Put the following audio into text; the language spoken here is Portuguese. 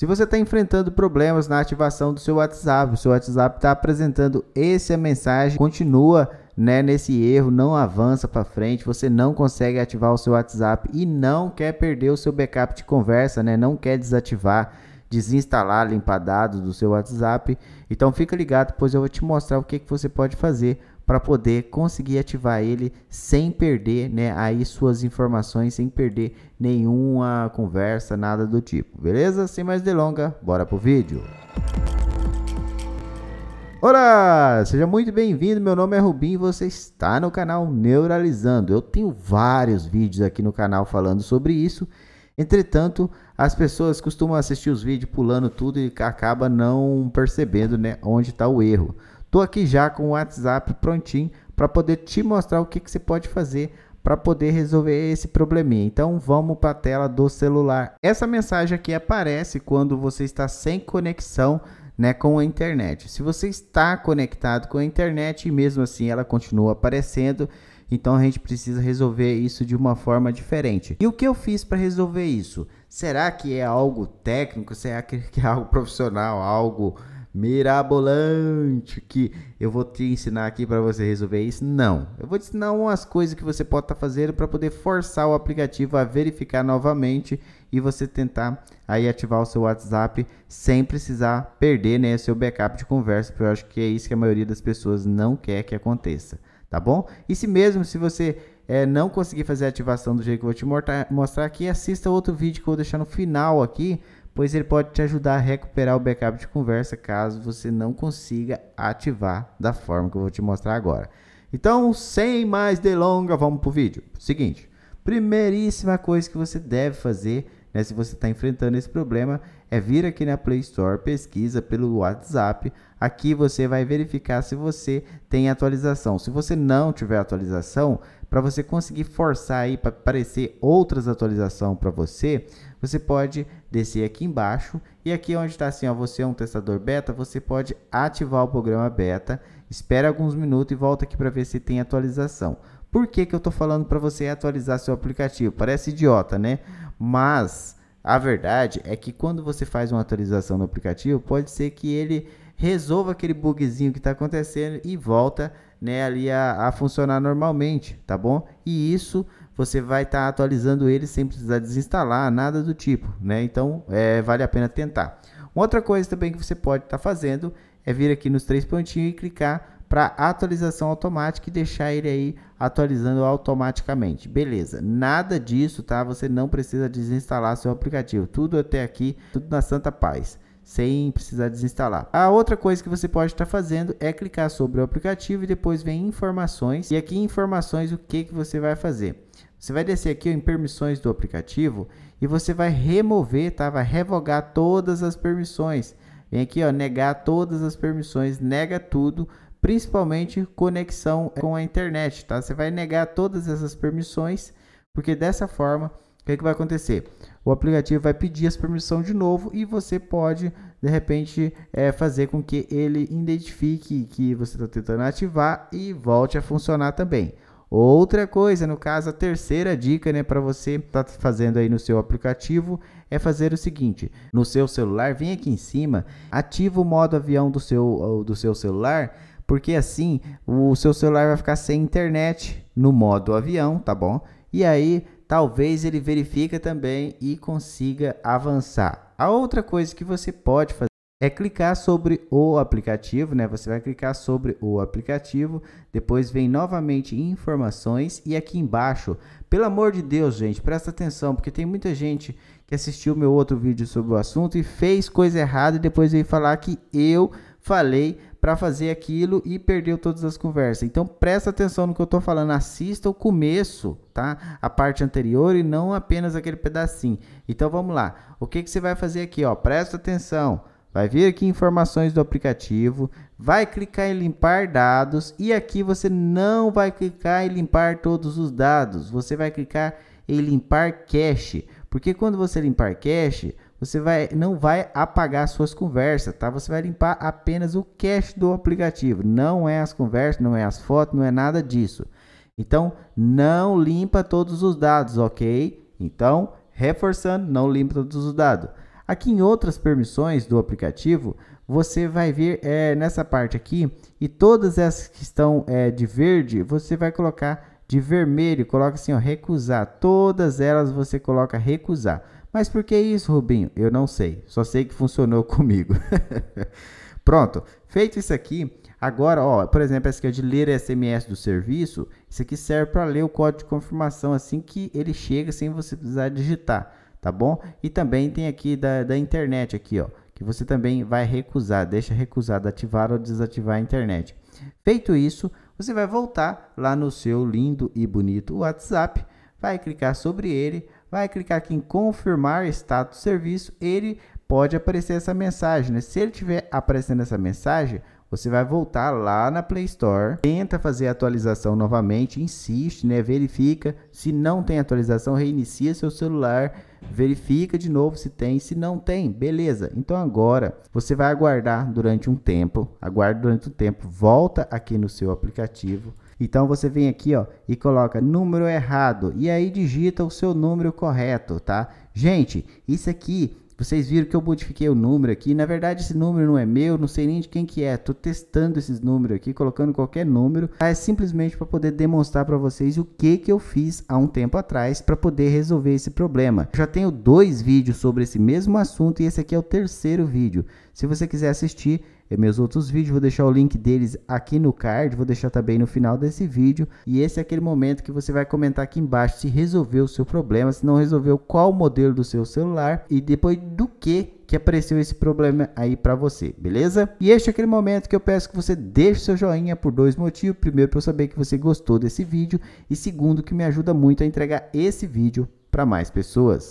Se você está enfrentando problemas na ativação do seu WhatsApp, o seu WhatsApp está apresentando essa mensagem, continua né, nesse erro, não avança para frente, você não consegue ativar o seu WhatsApp e não quer perder o seu backup de conversa, né, não quer desativar, desinstalar, limpar dados do seu WhatsApp. Então fica ligado, pois eu vou te mostrar o que, que você pode fazer para poder conseguir ativar ele sem perder, né, aí suas informações, sem perder nenhuma conversa, nada do tipo. Beleza? Sem mais delonga, bora pro vídeo. Olá, seja muito bem-vindo. Meu nome é Rubim e você está no canal Neuralizando. Eu tenho vários vídeos aqui no canal falando sobre isso. Entretanto, as pessoas costumam assistir os vídeos pulando tudo e acaba não percebendo, né, onde está o erro. Tô aqui já com o WhatsApp prontinho para poder te mostrar o que, que você pode fazer para poder resolver esse probleminha. Então vamos para a tela do celular. Essa mensagem aqui aparece quando você está sem conexão né, com a internet. Se você está conectado com a internet e mesmo assim ela continua aparecendo, então a gente precisa resolver isso de uma forma diferente. E o que eu fiz para resolver isso? Será que é algo técnico? Será que é algo profissional? Algo mirabolante que eu vou te ensinar aqui para você resolver isso. Não. Eu vou te ensinar umas coisas que você pode estar tá fazendo para poder forçar o aplicativo a verificar novamente e você tentar aí ativar o seu WhatsApp sem precisar perder né, seu backup de conversa, porque eu acho que é isso que a maioria das pessoas não quer que aconteça, tá bom? E se mesmo se você é, não conseguir fazer a ativação do jeito que eu vou te mostrar aqui, assista outro vídeo que eu vou deixar no final aqui pois ele pode te ajudar a recuperar o backup de conversa caso você não consiga ativar da forma que eu vou te mostrar agora. Então, sem mais delonga, vamos para o vídeo. Seguinte, primeiríssima coisa que você deve fazer né, se você está enfrentando esse problema, é vir aqui na Play Store, pesquisa pelo WhatsApp. Aqui você vai verificar se você tem atualização. Se você não tiver atualização, para você conseguir forçar aí para aparecer outras atualizações para você, você pode descer aqui embaixo e aqui onde está assim, ó, você é um testador beta, você pode ativar o programa beta, espera alguns minutos e volta aqui para ver se tem atualização. Por que, que eu estou falando para você atualizar seu aplicativo? Parece idiota, né? Mas a verdade é que quando você faz uma atualização no aplicativo, pode ser que ele resolva aquele bugzinho que está acontecendo e volta a né, ali a, a funcionar normalmente, tá bom? E isso você vai estar tá atualizando ele sem precisar desinstalar, nada do tipo, né? Então, é, vale a pena tentar. Uma outra coisa também que você pode estar tá fazendo é vir aqui nos três pontinhos e clicar para atualização automática e deixar ele aí atualizando automaticamente. Beleza, nada disso, tá? Você não precisa desinstalar seu aplicativo. Tudo até aqui, tudo na santa paz sem precisar desinstalar. A outra coisa que você pode estar tá fazendo é clicar sobre o aplicativo e depois vem informações. E aqui informações o que, que você vai fazer. Você vai descer aqui ó, em permissões do aplicativo e você vai remover, tá? vai revogar todas as permissões. Vem aqui, ó, negar todas as permissões, nega tudo, principalmente conexão com a internet. Tá? Você vai negar todas essas permissões, porque dessa forma que, é que vai acontecer? O aplicativo vai pedir as permissão de novo e você pode, de repente, é, fazer com que ele identifique que você está tentando ativar e volte a funcionar também. Outra coisa, no caso, a terceira dica né, para você estar tá fazendo aí no seu aplicativo é fazer o seguinte: no seu celular, vem aqui em cima, ativa o modo avião do seu, do seu celular, porque assim o seu celular vai ficar sem internet no modo avião, tá bom? E aí talvez ele verifica também e consiga avançar. A outra coisa que você pode fazer é clicar sobre o aplicativo, né? Você vai clicar sobre o aplicativo, depois vem novamente informações e aqui embaixo, pelo amor de Deus, gente, presta atenção, porque tem muita gente que assistiu meu outro vídeo sobre o assunto e fez coisa errada e depois veio falar que eu falei para fazer aquilo e perdeu todas as conversas. Então presta atenção no que eu estou falando, assista o começo, tá? A parte anterior e não apenas aquele pedacinho. Então vamos lá. O que, que você vai fazer aqui? Ó? Presta atenção. Vai vir aqui informações do aplicativo, vai clicar em limpar dados e aqui você não vai clicar em limpar todos os dados. Você vai clicar em limpar cache, porque quando você limpar cache, você vai, não vai apagar suas conversas, tá? Você vai limpar apenas o cache do aplicativo. Não é as conversas, não é as fotos, não é nada disso. Então, não limpa todos os dados, ok? Então, reforçando, não limpa todos os dados. Aqui em outras permissões do aplicativo, você vai ver é, nessa parte aqui e todas essas que estão é, de verde, você vai colocar de vermelho, coloca assim, ó, recusar. Todas elas você coloca recusar. Mas por que isso, Rubinho? Eu não sei. Só sei que funcionou comigo. Pronto. Feito isso aqui, agora, ó, por exemplo, essa aqui é de ler SMS do serviço. Isso aqui serve para ler o código de confirmação assim que ele chega sem você precisar digitar, tá bom? E também tem aqui da, da internet aqui, ó, que você também vai recusar, deixa recusado ativar ou desativar a internet. Feito isso, você vai voltar lá no seu lindo e bonito WhatsApp, vai clicar sobre ele, vai clicar aqui em confirmar status serviço, ele pode aparecer essa mensagem. Né? Se ele tiver aparecendo essa mensagem, você vai voltar lá na Play Store, tenta fazer a atualização novamente, insiste, né? verifica. Se não tem atualização, reinicia seu celular, verifica de novo se tem. Se não tem, beleza. Então agora você vai aguardar durante um tempo, aguarda durante um tempo, volta aqui no seu aplicativo então você vem aqui ó, e coloca número errado e aí digita o seu número correto, tá? Gente, isso aqui vocês viram que eu modifiquei o número aqui. Na verdade, esse número não é meu, não sei nem de quem que é. Tô testando esses números aqui, colocando qualquer número. Tá? É simplesmente para poder demonstrar para vocês o que que eu fiz há um tempo atrás para poder resolver esse problema. Eu já tenho dois vídeos sobre esse mesmo assunto e esse aqui é o terceiro vídeo. Se você quiser assistir é, meus outros vídeos, vou deixar o link deles aqui no card, vou deixar também no final desse vídeo. E esse é aquele momento que você vai comentar aqui embaixo se resolveu o seu problema, se não resolveu, qual modelo do seu celular e depois do que que apareceu esse problema aí para você, beleza? E este é aquele momento que eu peço que você deixe seu joinha por dois motivos. Primeiro, para eu saber que você gostou desse vídeo e segundo, que me ajuda muito a entregar esse vídeo para mais pessoas.